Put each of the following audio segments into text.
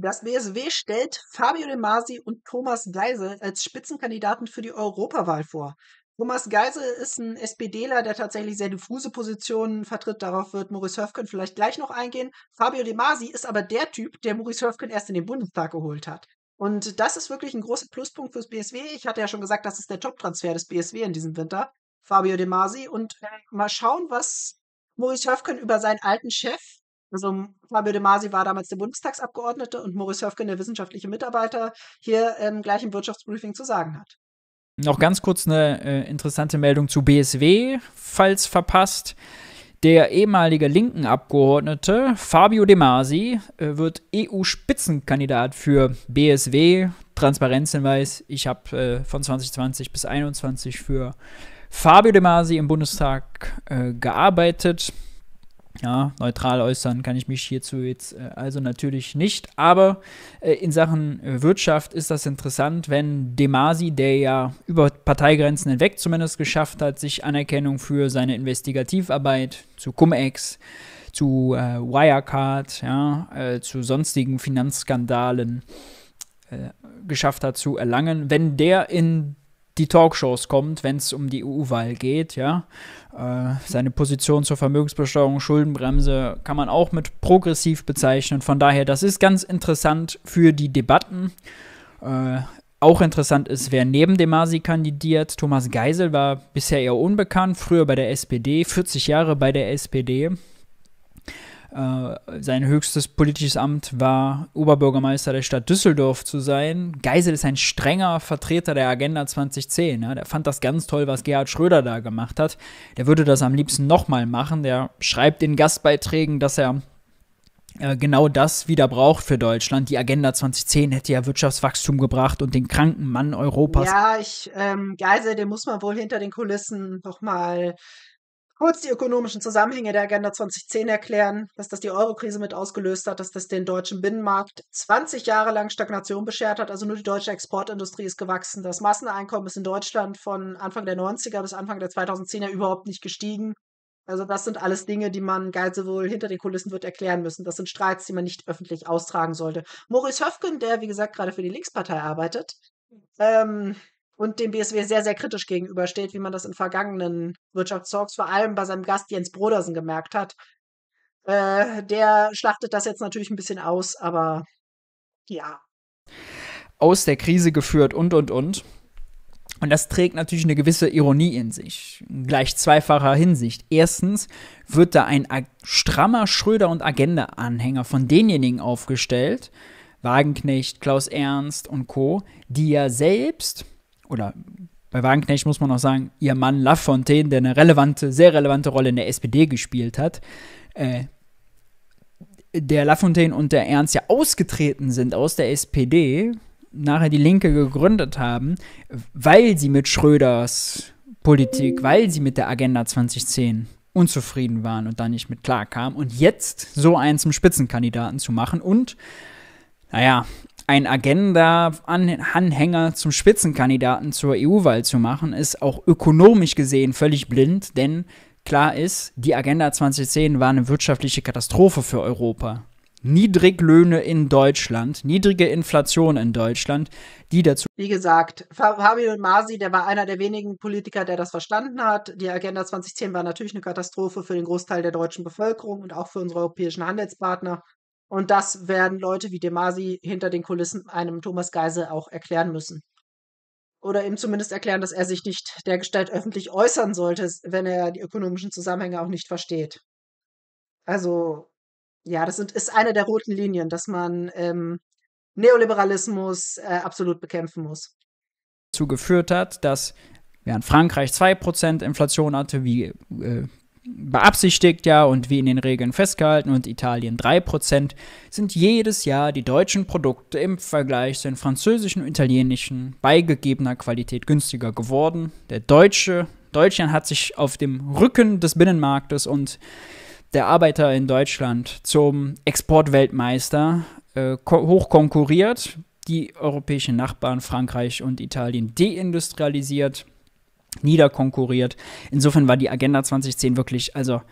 Das BSW stellt Fabio De Masi und Thomas Geisel als Spitzenkandidaten für die Europawahl vor. Thomas Geisel ist ein SPDler, der tatsächlich sehr diffuse Positionen vertritt. Darauf wird Maurice Höfken vielleicht gleich noch eingehen. Fabio De Masi ist aber der Typ, der Maurice Höfken erst in den Bundestag geholt hat. Und das ist wirklich ein großer Pluspunkt fürs BSW. Ich hatte ja schon gesagt, das ist der Top-Transfer des BSW in diesem Winter. Fabio De Masi. Und mal schauen, was Maurice Höfken über seinen alten Chef also Fabio De Masi war damals der Bundestagsabgeordnete und Maurice Höfgen der wissenschaftliche Mitarbeiter, hier ähm, gleich im Wirtschaftsbriefing zu sagen hat. Noch ganz kurz eine äh, interessante Meldung zu BSW, falls verpasst. Der ehemalige linken Abgeordnete Fabio De Masi äh, wird EU-Spitzenkandidat für BSW. Transparenzhinweis, ich habe äh, von 2020 bis 2021 für Fabio De Masi im Bundestag äh, gearbeitet ja, neutral äußern kann ich mich hierzu jetzt äh, also natürlich nicht. Aber äh, in Sachen Wirtschaft ist das interessant, wenn Demasi, der ja über Parteigrenzen hinweg zumindest geschafft hat, sich Anerkennung für seine Investigativarbeit zu Cum-Ex, zu äh, Wirecard, ja, zu sonstigen Finanzskandalen geschafft hat zu erlangen, wenn der in die Talkshows kommt, wenn es um die EU-Wahl geht, ja. Äh, seine Position zur Vermögensbesteuerung, Schuldenbremse kann man auch mit progressiv bezeichnen. Von daher, das ist ganz interessant für die Debatten. Äh, auch interessant ist, wer neben dem Masi kandidiert. Thomas Geisel war bisher eher unbekannt, früher bei der SPD, 40 Jahre bei der SPD. Äh, sein höchstes politisches Amt war, Oberbürgermeister der Stadt Düsseldorf zu sein. Geisel ist ein strenger Vertreter der Agenda 2010. Ja. Ne? Der fand das ganz toll, was Gerhard Schröder da gemacht hat. Der würde das am liebsten nochmal machen. Der schreibt in Gastbeiträgen, dass er äh, genau das wieder braucht für Deutschland. Die Agenda 2010 hätte ja Wirtschaftswachstum gebracht und den kranken Mann Europas. Ja, ich, ähm, Geisel, den muss man wohl hinter den Kulissen nochmal kurz die ökonomischen Zusammenhänge der Agenda 2010 erklären, dass das die Eurokrise mit ausgelöst hat, dass das den deutschen Binnenmarkt 20 Jahre lang Stagnation beschert hat. Also nur die deutsche Exportindustrie ist gewachsen. Das Masseneinkommen ist in Deutschland von Anfang der 90er bis Anfang der 2010er überhaupt nicht gestiegen. Also das sind alles Dinge, die man Geizel wohl hinter den Kulissen wird erklären müssen. Das sind Streits, die man nicht öffentlich austragen sollte. Maurice Höfgen, der wie gesagt gerade für die Linkspartei arbeitet, ähm, und dem BSW sehr, sehr kritisch gegenübersteht, wie man das in vergangenen Wirtschaftstalks vor allem bei seinem Gast Jens Brodersen gemerkt hat. Äh, der schlachtet das jetzt natürlich ein bisschen aus, aber ja. Aus der Krise geführt und, und, und. Und das trägt natürlich eine gewisse Ironie in sich, gleich zweifacher Hinsicht. Erstens wird da ein strammer Schröder- und Agenda-Anhänger von denjenigen aufgestellt, Wagenknecht, Klaus Ernst und Co., die ja selbst oder bei Wagenknecht muss man auch sagen, ihr Mann Lafontaine, der eine relevante, sehr relevante Rolle in der SPD gespielt hat, äh, der Lafontaine und der Ernst ja ausgetreten sind aus der SPD, nachher die Linke gegründet haben, weil sie mit Schröders Politik, weil sie mit der Agenda 2010 unzufrieden waren und da nicht mit klarkamen. Und jetzt so einen zum Spitzenkandidaten zu machen und, naja, ein Agenda-Anhänger zum Spitzenkandidaten zur EU-Wahl zu machen, ist auch ökonomisch gesehen völlig blind, denn klar ist, die Agenda 2010 war eine wirtschaftliche Katastrophe für Europa. Niedriglöhne in Deutschland, niedrige Inflation in Deutschland, die dazu. Wie gesagt, Fabio Masi, der war einer der wenigen Politiker, der das verstanden hat. Die Agenda 2010 war natürlich eine Katastrophe für den Großteil der deutschen Bevölkerung und auch für unsere europäischen Handelspartner. Und das werden Leute wie Demasi hinter den Kulissen einem Thomas Geisel auch erklären müssen. Oder ihm zumindest erklären, dass er sich nicht der Gestalt öffentlich äußern sollte, wenn er die ökonomischen Zusammenhänge auch nicht versteht. Also, ja, das sind, ist eine der roten Linien, dass man ähm, Neoliberalismus äh, absolut bekämpfen muss. Dazu geführt hat, dass während Frankreich 2% Inflation hatte, wie äh, beabsichtigt ja und wie in den Regeln festgehalten und Italien 3%, sind jedes Jahr die deutschen Produkte im Vergleich zu den französischen und italienischen bei gegebener Qualität günstiger geworden. Der deutsche Deutschland hat sich auf dem Rücken des Binnenmarktes und der Arbeiter in Deutschland zum Exportweltmeister äh, hoch konkurriert, die europäischen Nachbarn Frankreich und Italien deindustrialisiert niederkonkurriert. Insofern war die Agenda 2010 wirklich, also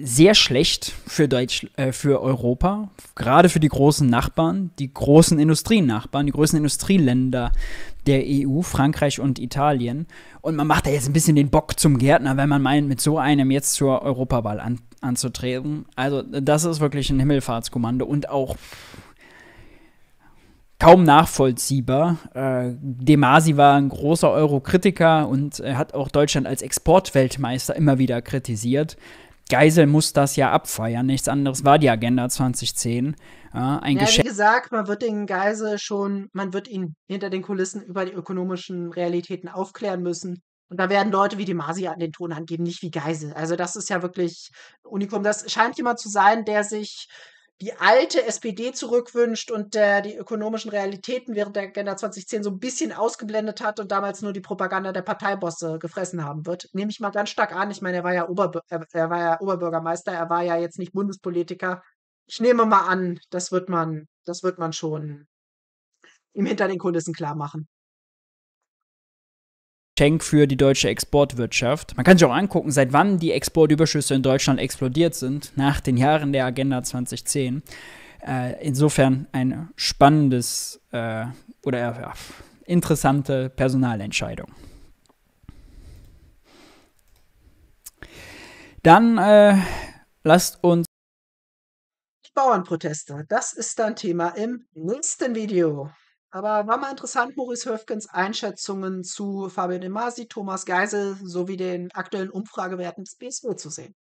sehr schlecht für, Deutsch, äh, für Europa, gerade für die großen Nachbarn, die großen Industrienachbarn, die größten Industrieländer der EU, Frankreich und Italien. Und man macht da jetzt ein bisschen den Bock zum Gärtner, wenn man meint, mit so einem jetzt zur Europawahl an, anzutreten. Also das ist wirklich ein Himmelfahrtskommando und auch kaum nachvollziehbar. Äh, Demasi war ein großer Euro-Kritiker und äh, hat auch Deutschland als Exportweltmeister immer wieder kritisiert. Geisel muss das ja abfeiern, nichts anderes war die Agenda 2010. Ja, ein ja, Geschäft wie gesagt, man wird den Geisel schon, man wird ihn hinter den Kulissen über die ökonomischen Realitäten aufklären müssen. Und da werden Leute wie die Masi an den Ton angeben, nicht wie Geisel. Also das ist ja wirklich Unikum. Das scheint jemand zu sein, der sich die alte SPD zurückwünscht und äh, die ökonomischen Realitäten während der Agenda 2010 so ein bisschen ausgeblendet hat und damals nur die Propaganda der Parteibosse gefressen haben wird. Nehme ich mal ganz stark an. Ich meine, er war ja, Oberb er war ja Oberbürgermeister, er war ja jetzt nicht Bundespolitiker. Ich nehme mal an, das wird man, das wird man schon ihm hinter den Kulissen klar machen. Geschenk für die deutsche Exportwirtschaft. Man kann sich auch angucken, seit wann die Exportüberschüsse in Deutschland explodiert sind, nach den Jahren der Agenda 2010. Äh, insofern ein spannendes äh, oder ja, interessante Personalentscheidung. Dann äh, lasst uns. Bauernproteste, das ist dein Thema im nächsten Video. Aber war mal interessant, Maurice Höfkens Einschätzungen zu Fabian de Masi, Thomas Geisel sowie den aktuellen Umfragewerten des BSW zu sehen.